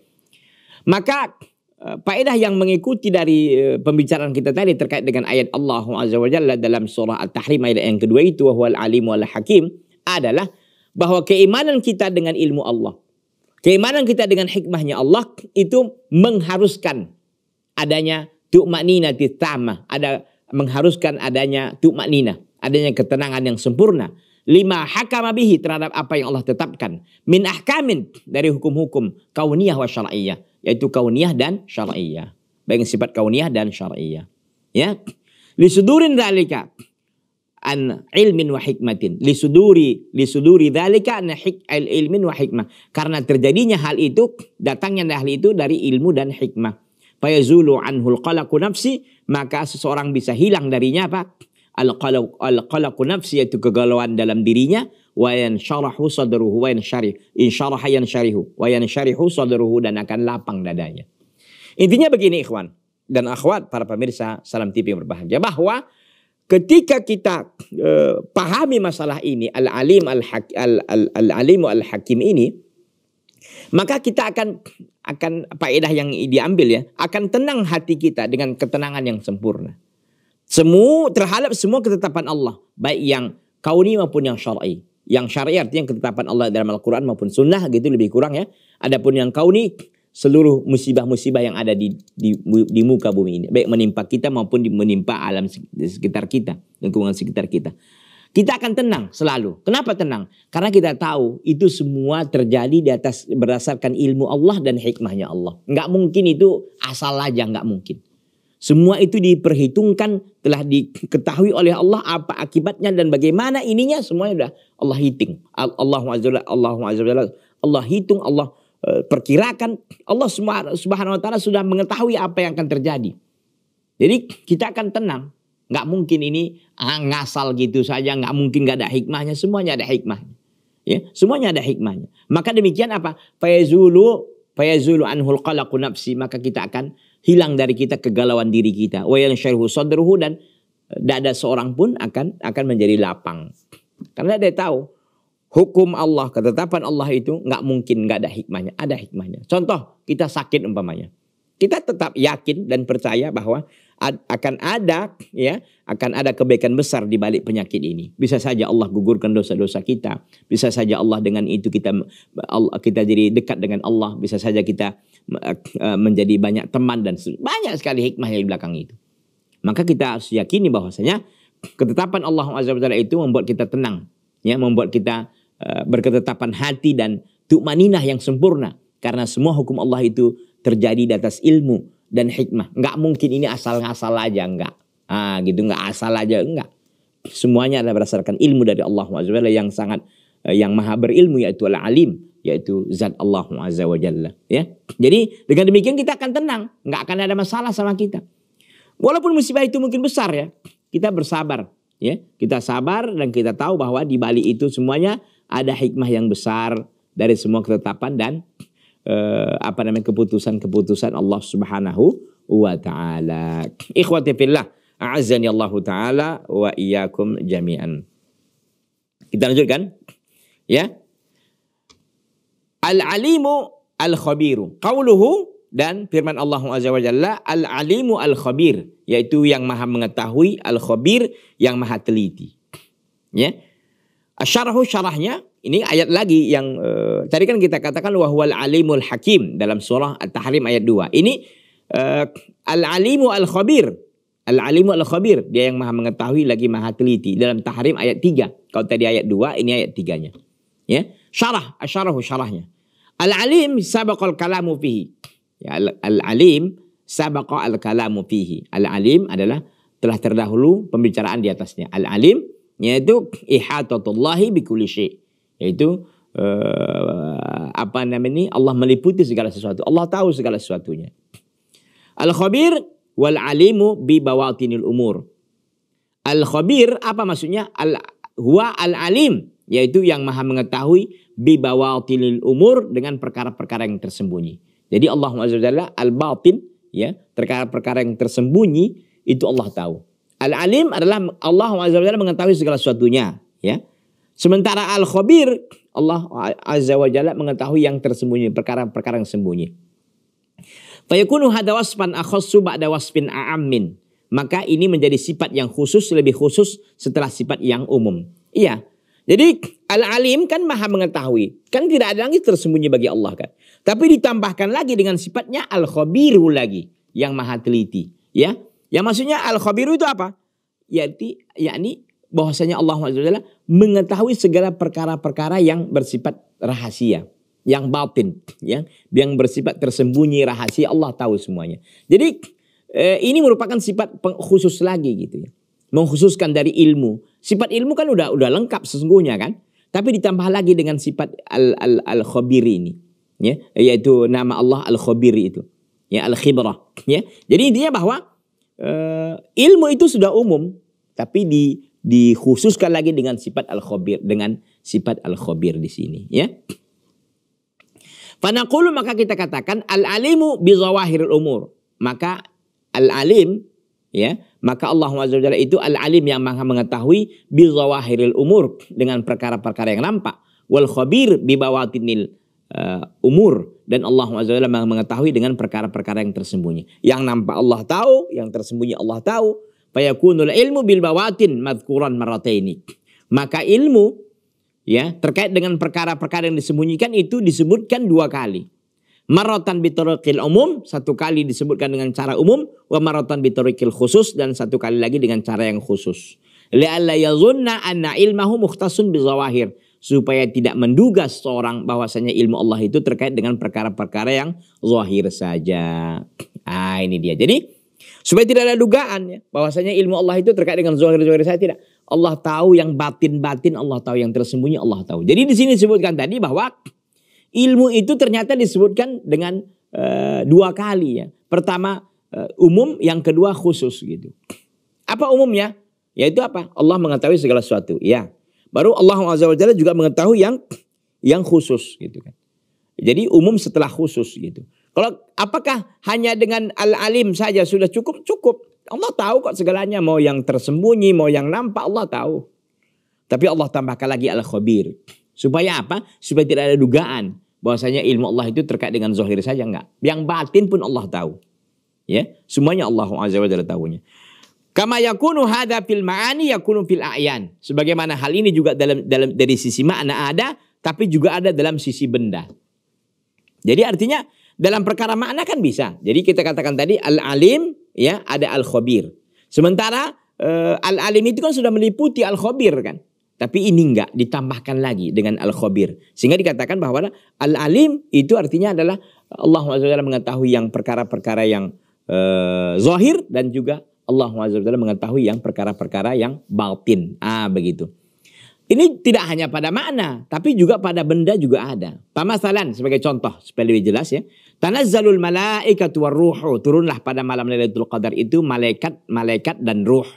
Maka eh, faedah yang mengikuti dari eh, pembicaraan kita tadi terkait dengan ayat Allah Azza wa Jalla dalam surah At-Tahrim ayat yang kedua itu wa huwal alim wal hakim adalah bahwa keimanan kita dengan ilmu Allah, keimanan kita dengan hikmahnya Allah itu mengharuskan adanya tu'maknina ditama, ada mengharuskan adanya tu'maknina, adanya ketenangan yang sempurna. Lima hakama bihi terhadap apa yang Allah tetapkan. Min ahkamin dari hukum-hukum kauniyah wa syar'iyah. Yaitu kauniyah dan syar'iyah. Baik sifat kauniyah dan syar'iyah. Ya. Lisudurin dalika an ilmin wa hikmatin lisuduri lisuduri dzalika an al ilmin wa hikmah karena terjadinya hal itu datangnya hal itu dari ilmu dan hikmah fayazulu anhul qalaqu nafsi maka seseorang bisa hilang darinya apa al qalaq al qalaqu nafsi yaitu kegalauan dalam dirinya wa yansharahu sadruhu wa yansyarih insyaraha yansyarihu wa yansyarihu sadruhu dan akan lapang dadanya intinya begini ikhwan dan akhwat para pemirsa salam tipi yang berbahagia bahwa ketika kita eh, pahami masalah ini al-alim al hak al, al, al al-hakim ini maka kita akan akan faedah yang diambil ya akan tenang hati kita dengan ketenangan yang sempurna semua terhadap semua ketetapan Allah baik yang kauni maupun yang syar'i yang syar'i artinya ketetapan Allah dalam Al-Qur'an maupun sunnah gitu lebih kurang ya adapun yang kauni seluruh musibah-musibah yang ada di, di di muka bumi ini, baik menimpa kita maupun menimpa alam sekitar kita, lingkungan sekitar kita. Kita akan tenang selalu. Kenapa tenang? Karena kita tahu itu semua terjadi di atas berdasarkan ilmu Allah dan hikmahnya Allah. Nggak mungkin itu asal aja, nggak mungkin. Semua itu diperhitungkan, telah diketahui oleh Allah apa akibatnya dan bagaimana ininya semuanya sudah Allah hitung. Allah Azza Allah Allah hitung, Allah Eh, perkirakan Allah Subhanahu wa taala sudah mengetahui apa yang akan terjadi. Jadi kita akan tenang. Nggak mungkin ini ah, ngasal gitu saja, nggak mungkin nggak ada hikmahnya. Semuanya ada hikmahnya. Ya, semuanya ada hikmahnya. Maka demikian apa? Fayazulu fayazulu anhul qalaqu nafsi, maka kita akan hilang dari kita kegalauan diri kita. Wa yansyarhu sadruhu dan eh, dada seorang pun akan akan menjadi lapang. Karena dia tahu hukum Allah, ketetapan Allah itu nggak mungkin nggak ada hikmahnya. Ada hikmahnya. Contoh, kita sakit umpamanya. Kita tetap yakin dan percaya bahwa akan ada ya, akan ada kebaikan besar di balik penyakit ini. Bisa saja Allah gugurkan dosa-dosa kita. Bisa saja Allah dengan itu kita kita jadi dekat dengan Allah. Bisa saja kita eh, eh, menjadi banyak teman dan banyak sekali hikmah yang di belakang itu. Maka kita harus yakini bahwasanya ketetapan Allah Azza wa itu membuat kita tenang, ya membuat kita Eh, berketetapan hati dan tu'maninah yang sempurna. Karena semua hukum Allah itu terjadi di atas ilmu dan hikmah. Nggak mungkin ini asal-asal aja, enggak. Ah, gitu, enggak asal aja, enggak. Semuanya adalah berdasarkan ilmu dari Allah SWT yang sangat eh, yang maha berilmu yaitu al-alim yaitu zat Allah Azza wa Jalla ya. Jadi dengan demikian kita akan tenang, nggak akan ada masalah sama kita. Walaupun musibah itu mungkin besar ya, kita bersabar ya kita sabar dan kita tahu bahwa di balik itu semuanya ada hikmah yang besar dari semua ketetapan dan eh, apa namanya keputusan-keputusan Allah Subhanahu wa taala. Ikhwati fillah, a'azzani Allah taala wa iyyakum jami'an. Kita lanjutkan. Ya. Al-alimu al-khabiru. Qauluhu dan firman Allah Azza wa Jalla al-alimu al-khabir yaitu yang maha mengetahui al-khabir yang maha teliti. Ya. Asyarahu syarahnya ini ayat lagi yang uh, tadi kan kita katakan wahwal alimul hakim dalam surah At-Tahrim ayat 2. Ini uh, al-alimu al-khabir Al-alimu al-khabir. Dia yang maha mengetahui lagi maha teliti. Dalam tahrim ayat 3. Kalau tadi ayat 2, ini ayat 3-nya. Ya. Syarah, asyarahu syarahnya. Al-alim sabakal kalamu fihi. Ya, Al-alim sabaqa al-kalamu fihi. Al-alim adalah telah terdahulu pembicaraan di atasnya. Al-alim yaitu ihatatullahi bikulli syai. Yaitu uh, apa namanya ini Allah meliputi segala sesuatu. Allah tahu segala sesuatunya. Al-khabir wal alimu bi bawatinil umur. Al-khabir apa maksudnya? Al huwa al-alim yaitu yang maha mengetahui bi bawatinil umur dengan perkara-perkara yang tersembunyi. Jadi Allah Azza al-batin ya, perkara-perkara yang tersembunyi itu Allah tahu. Al-alim adalah Allah Azza mengetahui segala sesuatunya, ya. Sementara al-khabir Allah Azza wa Jalla mengetahui yang tersembunyi, perkara-perkara yang sembunyi. Fayakunu hadha wasfan akhassu ba'da wasfin a'ammin. Maka ini menjadi sifat yang khusus, lebih khusus setelah sifat yang umum. Iya, jadi al-alim kan maha mengetahui. Kan tidak ada lagi tersembunyi bagi Allah kan. Tapi ditambahkan lagi dengan sifatnya al-khabiru lagi. Yang maha teliti. Ya. Yang maksudnya al-khabiru itu apa? Yaitu, yakni bahwasanya Allah SWT mengetahui segala perkara-perkara yang bersifat rahasia, yang batin, yang yang bersifat tersembunyi rahasia Allah tahu semuanya. Jadi eh, ini merupakan sifat khusus lagi gitu ya. Mengkhususkan dari ilmu. Sifat ilmu kan udah udah lengkap sesungguhnya kan, tapi ditambah lagi dengan sifat al al al ini ya yaitu nama Allah Al-Khabir itu ya Al-Khibrah ya jadi intinya bahwa uh, ilmu itu sudah umum tapi di dikhususkan lagi dengan sifat Al-Khabir dengan sifat Al-Khabir di sini ya Fanaqulu maka kita katakan al-alimu bi zawahiril umur. Maka al-alim ya, maka Allah Azza itu al-alim yang maha mengetahui bi zawahiril umur dengan perkara-perkara yang nampak wal khabir bi bawatinil uh, umur dan Allah SWT mengetahui dengan perkara-perkara yang tersembunyi. Yang nampak Allah tahu, yang tersembunyi Allah tahu. Fayakunul ilmu bil bawatin madkuran marataini. Maka ilmu ya terkait dengan perkara-perkara yang disembunyikan itu disebutkan dua kali. Marotan bitorikil umum, satu kali disebutkan dengan cara umum. Wa marotan bitorikil khusus, dan satu kali lagi dengan cara yang khusus. Li'alla yazunna anna ilmahu muhtasun bizawahir supaya tidak menduga seorang bahwasanya ilmu Allah itu terkait dengan perkara-perkara yang zahir saja. Ah ini dia. Jadi supaya tidak ada dugaan ya bahwasanya ilmu Allah itu terkait dengan zahir-zahir saja tidak. Allah tahu yang batin-batin, Allah tahu yang tersembunyi, Allah tahu. Jadi di sini disebutkan tadi bahwa ilmu itu ternyata disebutkan dengan e, dua kali ya. Pertama e, umum, yang kedua khusus gitu. Apa umumnya? Yaitu apa? Allah mengetahui segala sesuatu. Ya. Baru Allah Azza wa Jalla juga mengetahui yang yang khusus gitu kan. Jadi umum setelah khusus gitu. Kalau apakah hanya dengan al-alim saja sudah cukup? Cukup. Allah tahu kok segalanya. Mau yang tersembunyi, mau yang nampak Allah tahu. Tapi Allah tambahkan lagi al-khabir. Supaya apa? Supaya tidak ada dugaan bahwasanya ilmu Allah itu terkait dengan zahir saja enggak. Yang batin pun Allah tahu. Ya, semuanya Allah Azza wa Jalla tahunya. Kama yakunu hadha fil ma'ani yakunu fil a'yan. Sebagaimana hal ini juga dalam dalam dari sisi makna ada tapi juga ada dalam sisi benda. Jadi artinya dalam perkara makna kan bisa. Jadi kita katakan tadi al-alim ya ada al-khabir. Sementara eh, al-alim itu kan sudah meliputi al-khabir kan. Tapi ini enggak ditambahkan lagi dengan al-khabir. Sehingga dikatakan bahwa al-alim itu artinya adalah Allah SWT mengetahui yang perkara-perkara yang eh, zahir dan juga Allah SWT mengetahui yang perkara-perkara yang baltin. Ah begitu. Ini tidak hanya pada makna, tapi juga pada benda juga ada. Pamasalan sebagai contoh supaya lebih jelas ya. Tanah zalul malaikat wa ruhu, Turunlah pada malam Lailatul Qadar itu malaikat, malaikat dan ruh.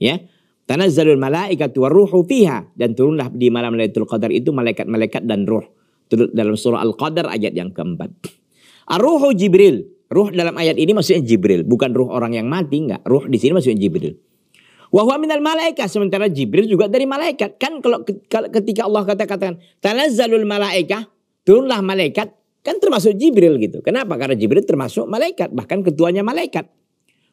Ya. Tanah zalul malaikat wa ruhu fiha dan turunlah di malam Lailatul Qadar itu malaikat-malaikat dan ruh. Dalam surah Al-Qadar ayat yang keempat. Ar-ruhu Jibril Ruh dalam ayat ini maksudnya Jibril, bukan ruh orang yang mati enggak. Ruh di sini maksudnya Jibril. Wa huwa minal malaika sementara Jibril juga dari malaikat. Kan kalau ketika Allah kata katakan tanazzalul malaika, turunlah malaikat, kan termasuk Jibril gitu. Kenapa? Karena Jibril termasuk malaikat, bahkan ketuanya malaikat.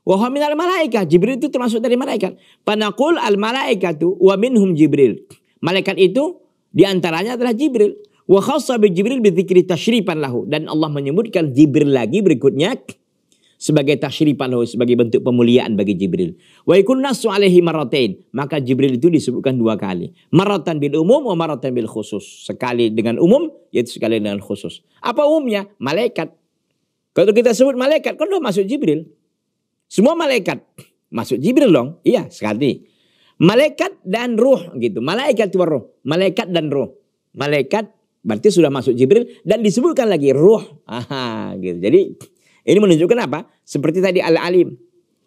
Wa huwa minal malaika, Jibril itu termasuk dari malaikat. Panakul al malaikatu wa minhum Jibril. Malaikat itu diantaranya adalah Jibril. Wa khassa bi Jibril bi dzikri tasyrifan lahu dan Allah menyebutkan Jibril lagi berikutnya sebagai tasyrifan lahu sebagai bentuk pemuliaan bagi Jibril. Wa yakun nasu alaihi maratain, maka Jibril itu disebutkan dua kali. Maratan bil umum wa maratan bil khusus. Sekali dengan umum yaitu sekali dengan khusus. Apa umumnya? Malaikat. Kalau kita sebut malaikat kan masuk Jibril. Semua malaikat masuk Jibril dong. Iya, sekali. Malaikat dan ruh gitu. Malaikat itu ruh. Malaikat dan ruh. Malaikat Berarti sudah masuk Jibril dan disebutkan lagi ruh. Aha, gitu. Jadi ini menunjukkan apa? Seperti tadi al-alim.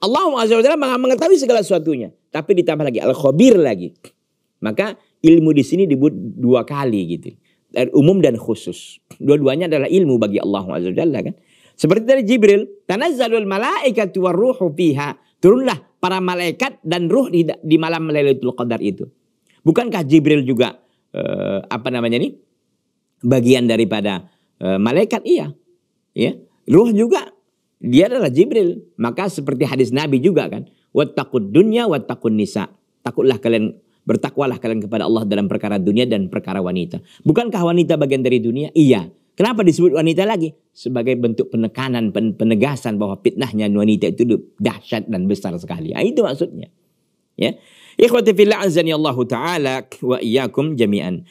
Allah Azza wa Jalla mengetahui segala sesuatunya. Tapi ditambah lagi al-khabir lagi. Maka ilmu di sini dibuat dua kali gitu. Umum dan khusus. Dua-duanya adalah ilmu bagi Allah Azza wa kan. Seperti dari Jibril. Tanazzalul wa ruhu fiha. Turunlah para malaikat dan ruh di, malam Lailatul Qadar itu. Bukankah Jibril juga eh, apa namanya nih? bagian daripada e, malaikat iya ya ruh juga dia adalah Jibril maka seperti hadis Nabi juga kan wattaqud dunya wattaqun nisa takutlah kalian bertakwalah kalian kepada Allah dalam perkara dunia dan perkara wanita bukankah wanita bagian dari dunia iya Kenapa disebut wanita lagi? Sebagai bentuk penekanan, penegasan bahwa fitnahnya wanita itu dahsyat dan besar sekali. Nah, itu maksudnya. Ya. Ikhwati fillah azani Allah taala wa iyyakum jami'an.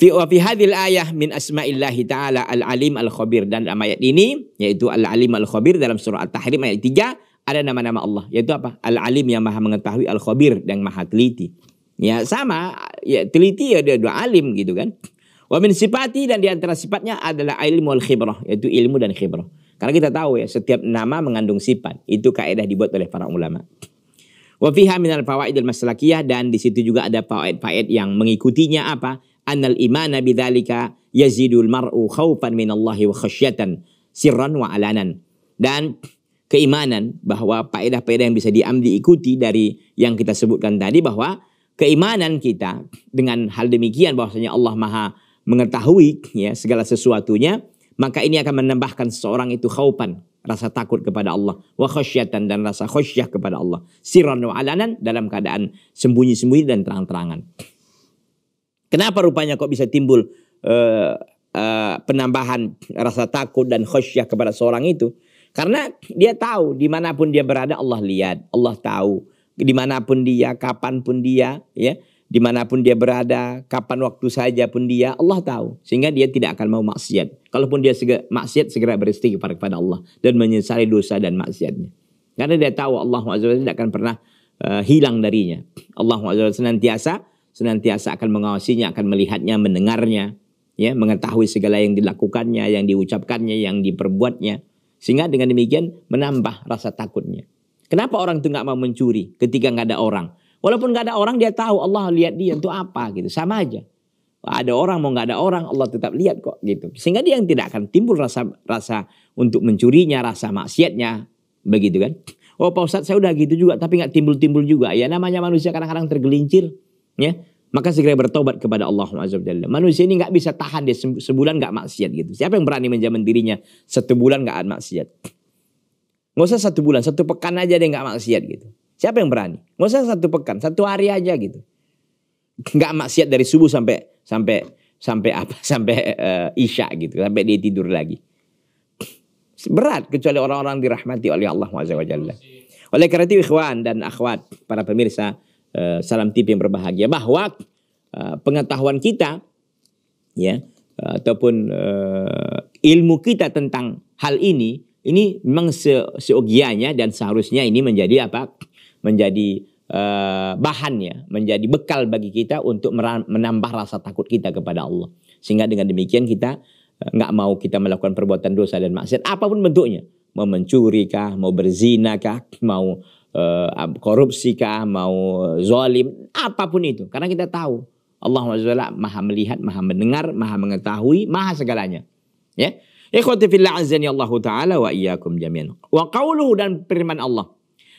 Fi wa fi hadhil ayah min asma'illahi ta'ala al-alim al-khabir dan dalam ayat ini yaitu al-alim al-khabir dalam surah At-Tahrim ayat 3 ada nama-nama Allah yaitu apa? Al-alim yang maha mengetahui al-khabir dan maha teliti. Ya sama ya teliti ya dia dua alim gitu kan. Wa min sifati dan di antara sifatnya adalah ilmu wal khibrah yaitu ilmu dan khibrah. Karena kita tahu ya setiap nama mengandung sifat. Itu kaidah dibuat oleh para ulama. Wa fiha minal fawaidil maslakiyah dan di situ juga ada fawaid-fawaid yang mengikutinya apa? annal imana bidzalika yazidul mar'u khaufan minallahi wa khasyatan sirran wa alanan. Dan keimanan bahwa faedah-faedah yang bisa diam diikuti dari yang kita sebutkan tadi bahwa keimanan kita dengan hal demikian bahwasanya Allah Maha mengetahui ya segala sesuatunya maka ini akan menambahkan seorang itu khaupan rasa takut kepada Allah wa khasyatan dan rasa khasyah kepada Allah sirran wa alanan dalam keadaan sembunyi-sembunyi dan terang-terangan Kenapa rupanya kok bisa timbul uh, uh, penambahan rasa takut dan khusyah kepada seorang itu? Karena dia tahu dimanapun dia berada Allah lihat, Allah tahu dimanapun dia, kapanpun dia, ya dimanapun dia berada, kapan waktu saja pun dia, Allah tahu. Sehingga dia tidak akan mau maksiat. Kalaupun dia segera, maksiat, segera beristighfar kepada Allah. Dan menyesali dosa dan maksiatnya. Karena dia tahu Allah SWT tidak akan pernah uh, hilang darinya. Allah SWT senantiasa senantiasa akan mengawasinya, akan melihatnya, mendengarnya, ya, mengetahui segala yang dilakukannya, yang diucapkannya, yang diperbuatnya. Sehingga dengan demikian menambah rasa takutnya. Kenapa orang itu nggak mau mencuri ketika nggak ada orang? Walaupun nggak ada orang dia tahu Allah lihat dia untuk apa gitu. Sama aja. Ada orang mau nggak ada orang Allah tetap lihat kok gitu. Sehingga dia yang tidak akan timbul rasa rasa untuk mencurinya, rasa maksiatnya begitu kan. Oh Pak Ustadz saya udah gitu juga tapi nggak timbul-timbul juga. Ya namanya manusia kadang-kadang tergelincir ya maka segera bertobat kepada Allah Jalla. Manusia ini nggak bisa tahan dia sebulan nggak maksiat gitu. Siapa yang berani menjamin dirinya satu bulan nggak maksiat? Nggak usah satu bulan, satu pekan aja dia nggak maksiat gitu. Siapa yang berani? Nggak usah satu pekan, satu hari aja gitu. Nggak maksiat dari subuh sampai sampai sampai apa? Sampai uh, isya gitu, sampai dia tidur lagi. Berat kecuali orang-orang dirahmati oleh Allah Jalla. Oleh karena itu ikhwan dan akhwat, para pemirsa, Eh, salam tip yang berbahagia bahwa uh, pengetahuan kita ya uh, ataupun uh, ilmu kita tentang hal ini ini memang se seogianya dan seharusnya ini menjadi apa menjadi uh, bahan ya menjadi bekal bagi kita untuk menambah rasa takut kita kepada Allah sehingga dengan demikian kita nggak uh, mau kita melakukan perbuatan dosa dan maksiat apapun bentuknya mau mencuri kah mau berzina kah mau uh, korupsi kah, mau zalim, apapun itu. Karena kita tahu Allah SWT maha melihat, maha mendengar, maha mengetahui, maha segalanya. Ya. Ikhwati fillah azani Allah Ta'ala wa iyyakum jami'an. Wa qawluhu dan firman Allah.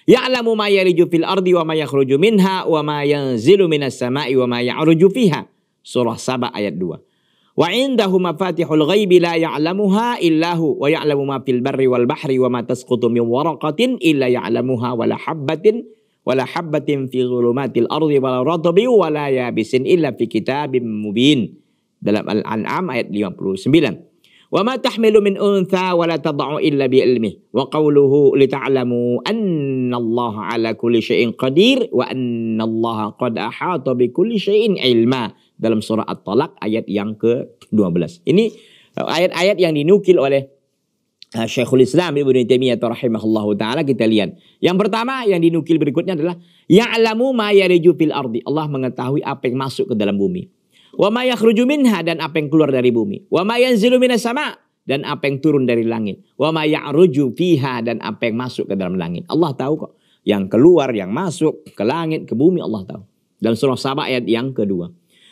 Ya'lamu ma yaliju fil ardi wa ma yakhruju minha wa ma yanzilu minas sama'i wa ma ya'ruju fiha. Surah Sabah ayat 2. وعنده مفاتح الغيب لا يعلمها إلا هو ويعلم ما في البر والبحر وما تسقط من ورقة إلا يعلمها ولا حبة ولا حبة في ظلمات الأرض ولا رطب ولا يابس إلا في كتاب مبين dalam Al-An'am ayat 59 وما تحمل من أنثى ولا تضع إلا بعلمه وقوله لتعلموا أن الله على كل شيء قدير وأن الله قد أحاط بكل شيء علما dalam surah At-Talaq ayat yang ke-12. Ini eh, ayat-ayat yang dinukil oleh eh, Syekhul Islam Ibnu Taimiyah rahimahullah taala kita lihat. Yang pertama yang dinukil berikutnya adalah ya'lamu ma yariju fil ardi. Allah mengetahui apa yang masuk ke dalam bumi. Wa ma yakhruju minha dan apa yang keluar dari bumi. Wa ma yanzilu minas sama dan apa yang turun dari langit. Wa ma ya'ruju fiha dan apa yang masuk ke dalam langit. Allah tahu kok yang keluar, yang masuk ke langit, ke bumi Allah tahu. Dalam surah Saba ayat yang kedua.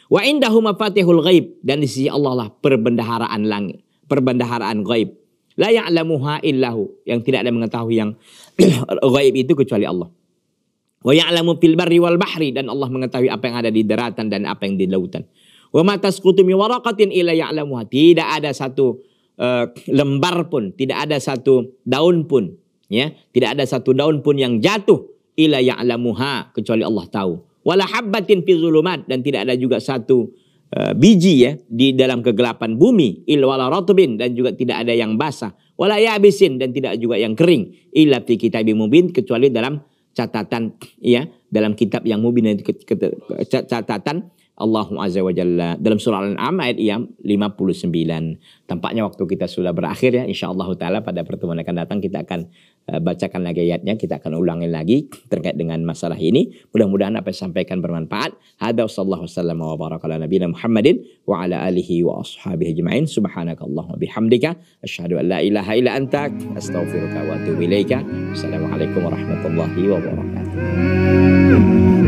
Wa indahu mafatihul ghaib dan di sisi Allah lah perbendaharaan langit, perbendaharaan ghaib. La ya'lamuha illahu yang tidak ada mengetahui yang ghaib itu kecuali Allah. Wa ya'lamu fil barri wal bahri dan Allah mengetahui apa yang ada di daratan dan apa yang di lautan. Wa ma tasqutu min waraqatin illa ya'lamuha. Tidak ada satu uh, lembar pun, tidak ada satu daun pun, ya, tidak ada satu daun pun yang jatuh illa ya'lamuha kecuali Allah tahu wala habbatin fi zulumat dan tidak ada juga satu uh, biji ya di dalam kegelapan bumi il wala ratbin dan juga tidak ada yang basah wala yabisin dan tidak juga yang kering illa fi kitabim mubin kecuali dalam catatan ya dalam kitab yang mubin catatan Allah Azza wa Jalla dalam surah Al-An'am ayat yang 59. Tampaknya waktu kita sudah berakhir ya insyaallah taala pada pertemuan akan datang kita akan eh, bacakan lagi ayatnya, kita akan ulangin lagi terkait dengan masalah ini. Mudah-mudahan apa yang sampaikan bermanfaat. Hada sallallahu wasallam wa barakala nabi Muhammadin wa ala alihi wa ashabihi ajmain. Subhanakallahumma bihamdika Asyadu an la ilaha ila anta astaghfiruka wa atubu ilaika. Assalamualaikum warahmatullahi wabarakatuh.